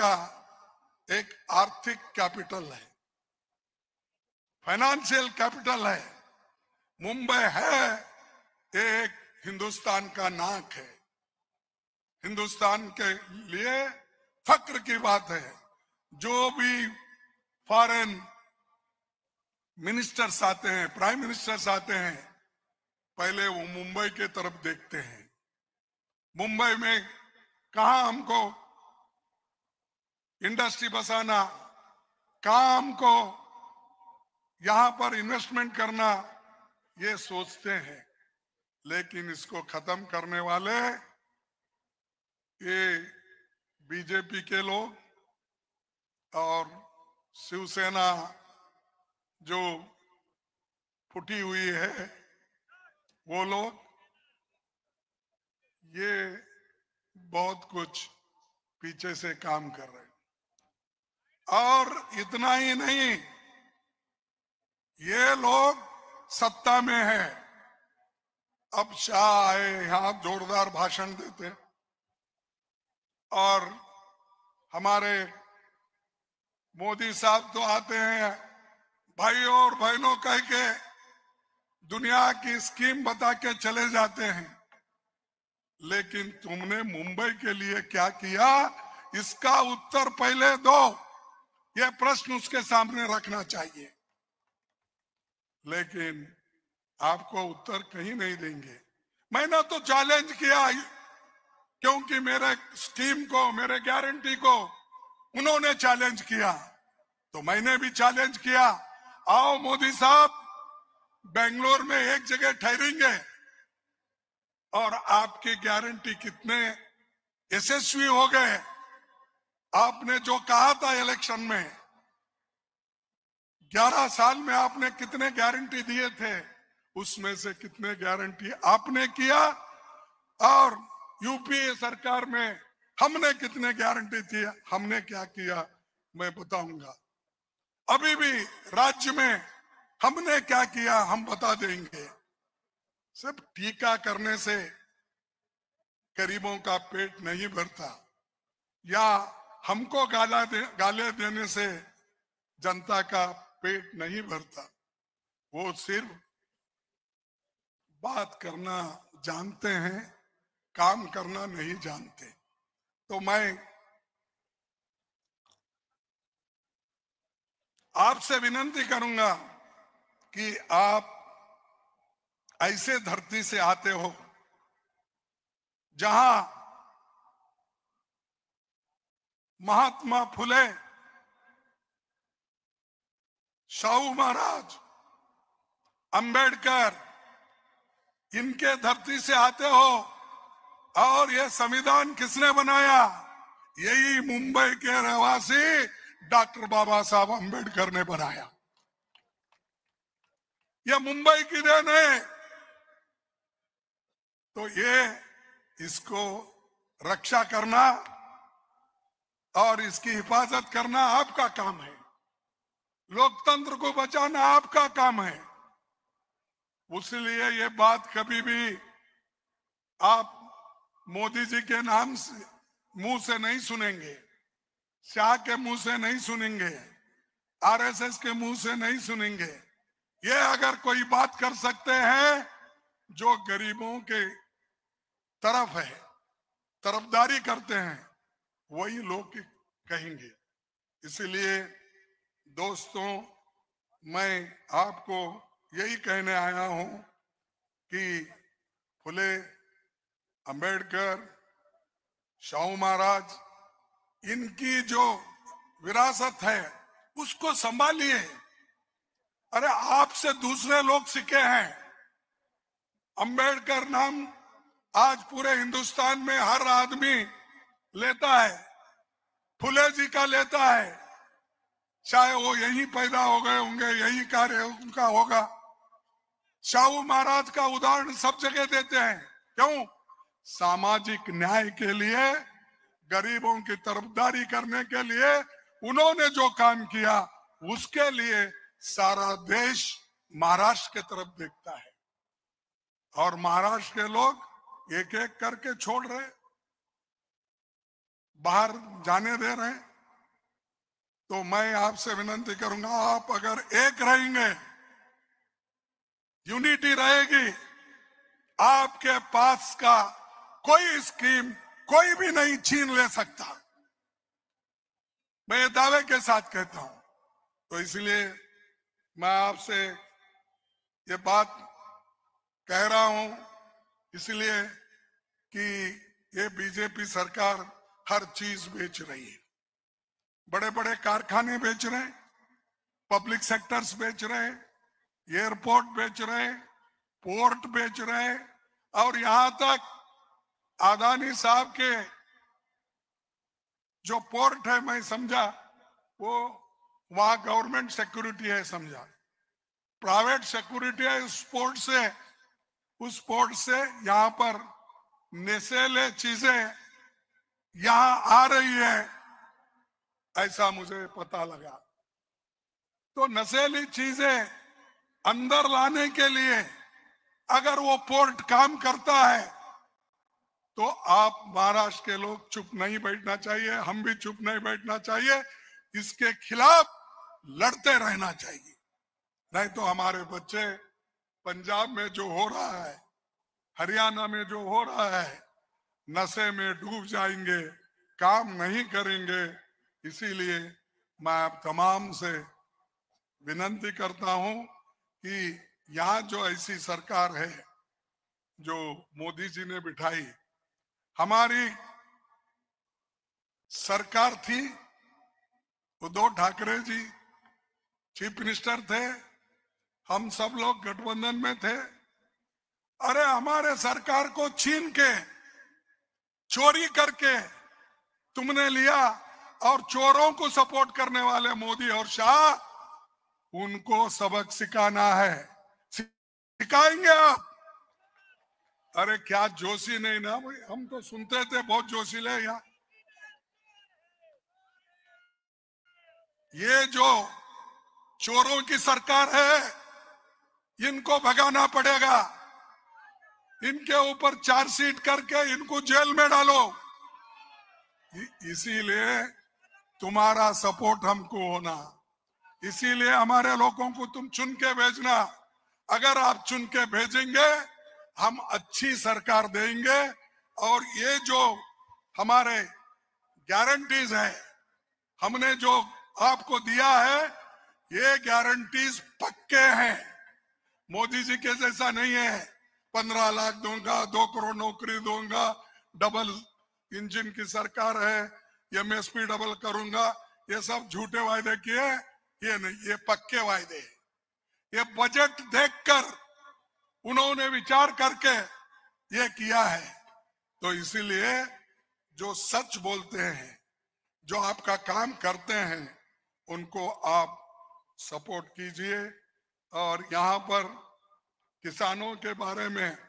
का एक आर्थिक कैपिटल है फाइनेंशियल कैपिटल है मुंबई है एक हिंदुस्तान का नाक है हिंदुस्तान के लिए फक्र की बात है जो भी फॉरेन मिनिस्टर्स आते हैं प्राइम मिनिस्टर्स आते हैं पहले वो मुंबई के तरफ देखते हैं मुंबई में कहा हमको इंडस्ट्री बसाना काम को यहां पर इन्वेस्टमेंट करना ये सोचते हैं लेकिन इसको खत्म करने वाले ये बीजेपी के लोग और शिवसेना जो फुटी हुई है वो लोग ये बहुत कुछ पीछे से काम कर रहे हैं और इतना ही नहीं ये लोग सत्ता में है अब शाह आए यहां जोरदार भाषण देते और हमारे मोदी साहब तो आते हैं भाई और बहनों कह के दुनिया की स्कीम बता के चले जाते हैं लेकिन तुमने मुंबई के लिए क्या किया इसका उत्तर पहले दो यह प्रश्न उसके सामने रखना चाहिए लेकिन आपको उत्तर कहीं नहीं देंगे मैंने तो चैलेंज किया क्योंकि मेरे स्कीम को मेरे गारंटी को उन्होंने चैलेंज किया तो मैंने भी चैलेंज किया आओ मोदी साहब बेंगलोर में एक जगह ठहरेंगे और आपकी गारंटी कितने यशस्वी हो गए आपने जो कहा था इलेक्शन में 11 साल में आपने कितने गारंटी दिए थे उसमें से कितने गारंटी आपने किया और यूपीए सरकार में हमने कितने गारंटी दिए हमने क्या किया मैं बताऊंगा अभी भी राज्य में हमने क्या किया हम बता देंगे सिर्फ टीका करने से गरीबों का पेट नहीं भरता या हमको गाला दे, गाले देने से जनता का पेट नहीं भरता वो सिर्फ बात करना जानते हैं काम करना नहीं जानते तो मैं आपसे विनंती करूंगा कि आप ऐसे धरती से आते हो जहां महात्मा फुले शाहू महाराज अंबेडकर इनके धरती से आते हो और ये संविधान किसने बनाया यही मुंबई के रहवासी डॉक्टर बाबा साहब अंबेडकर ने बनाया यह मुंबई की देन है तो ये इसको रक्षा करना और इसकी हिफाजत करना आपका काम है लोकतंत्र को बचाना आपका काम है उसलिए ये बात कभी भी आप मोदी जी के नाम से मुंह से नहीं सुनेंगे शाह के मुंह से नहीं सुनेंगे आरएसएस के मुंह से नहीं सुनेंगे ये अगर कोई बात कर सकते हैं जो गरीबों के तरफ है तरफदारी करते हैं वही लोग कहेंगे इसलिए दोस्तों मैं आपको यही कहने आया हूं कि फुले अंबेडकर शाहू महाराज इनकी जो विरासत है उसको संभालिए अरे आपसे दूसरे लोग सीखे हैं अंबेडकर नाम आज पूरे हिंदुस्तान में हर आदमी लेता है फुले जी का लेता है चाहे वो यही पैदा हो गए होंगे यही कार्य उनका होगा शाहू महाराज का उदाहरण सब जगह देते हैं क्यों सामाजिक न्याय के लिए गरीबों की तरफदारी करने के लिए उन्होंने जो काम किया उसके लिए सारा देश महाराष्ट्र के तरफ देखता है और महाराष्ट्र के लोग एक एक करके छोड़ रहे बाहर जाने दे रहे तो मैं आपसे विनती करूंगा आप अगर एक रहेंगे यूनिटी रहेगी आपके पास का कोई स्कीम कोई भी नहीं छीन ले सकता मैं दावे के साथ कहता हूं तो इसलिए मैं आपसे ये बात कह रहा हूं इसलिए कि ये बीजेपी सरकार हर चीज बेच रही है बड़े बड़े कारखाने बेच रहे पब्लिक सेक्टर्स बेच रहे एयरपोर्ट बेच रहे पोर्ट बेच रहे और यहां तक आदानी साहब के जो पोर्ट है मैं समझा वो वहां गवर्नमेंट सिक्योरिटी है समझा प्राइवेट सिक्योरिटी है उस पोर्ट से उस पोर्ट से यहां पर नेसेले चीजें यहां आ रही है ऐसा मुझे पता लगा तो नशेली चीजें अंदर लाने के लिए अगर वो पोर्ट काम करता है तो आप महाराष्ट्र के लोग चुप नहीं बैठना चाहिए हम भी चुप नहीं बैठना चाहिए इसके खिलाफ लड़ते रहना चाहिए नहीं तो हमारे बच्चे पंजाब में जो हो रहा है हरियाणा में जो हो रहा है नशे में डूब जाएंगे काम नहीं करेंगे इसीलिए मैं आप तमाम से विनती करता हूं कि यहाँ जो ऐसी सरकार है जो मोदी जी ने बिठाई हमारी सरकार थी उद्धव ठाकरे जी चीफ मिनिस्टर थे हम सब लोग गठबंधन में थे अरे हमारे सरकार को छीन के चोरी करके तुमने लिया और चोरों को सपोर्ट करने वाले मोदी और शाह उनको सबक सिखाना है सिखाएंगे आप अरे क्या जोशी नहीं ना भाई हम तो सुनते थे बहुत जोशीले यहां ये जो चोरों की सरकार है इनको भगाना पड़ेगा इनके ऊपर चार्जशीट करके इनको जेल में डालो इसीलिए तुम्हारा सपोर्ट हमको होना इसीलिए हमारे लोगों को तुम चुन के भेजना अगर आप चुन के भेजेंगे हम अच्छी सरकार देंगे और ये जो हमारे गारंटीज है हमने जो आपको दिया है ये गारंटीज पक्के हैं मोदी जी के जैसा नहीं है पंद्रह लाख दूंगा दो करोड़ नौकरी दूंगा डबल इंजन की सरकार है एमएसपी डबल करूंगा ये सब झूठे वायदे किए ये नहीं ये पक्के वायदे ये बजट देखकर उन्होंने विचार करके ये किया है तो इसीलिए जो सच बोलते हैं जो आपका काम करते हैं उनको आप सपोर्ट कीजिए और यहाँ पर किसानों के बारे में